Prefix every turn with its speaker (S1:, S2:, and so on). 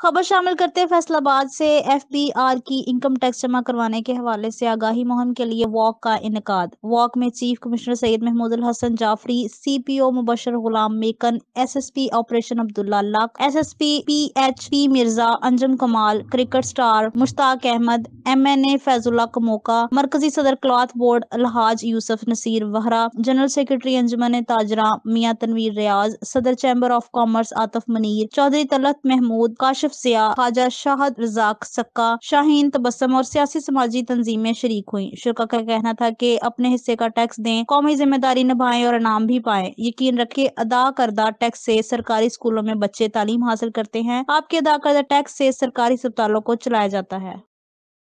S1: खबर शामिल करते हैं फैसलाबाद से एफबीआर की इनकम टैक्स जमा करवाने के हवाले से आगाही मुहिम के लिए वॉक का इनका वॉक में chief commissioner Syed Mahmudul Hasan Jafri CPO Mubashir Ghulam मेकन एसएसपी ऑपरेशन अब्दुल्ला लक SSP PHP Mirza Anjum Kamal cricket star Mushtaq Ahmed M N A Faizullah Kamoka मरकजी सदर क्लॉथ बोर्ड अलहाज यूसफ नसीर वहरा जनरल सेक्रेटरी अंजमन ताजरा मियाँ तनवीर रियाज सदर chamber of commerce Atif Munir Chaudhry Talat Mahmood काश शफसिया ख्वाजा शाहद रजाक सक्का शाहीन तबसम और सियासी समाजी तंजीमें शरीक हुई शुरा का कहना था की अपने हिस्से का टैक्स दें कौमी जिम्मेदारी निभाए और इनाम भी पाए यकीन रखे अदा करदा टैक्स ऐसी सरकारी स्कूलों में बच्चे तालीम हासिल करते हैं आपके अदा करदा टैक्स ऐसी सरकारी अस्पतालों को चलाया जाता है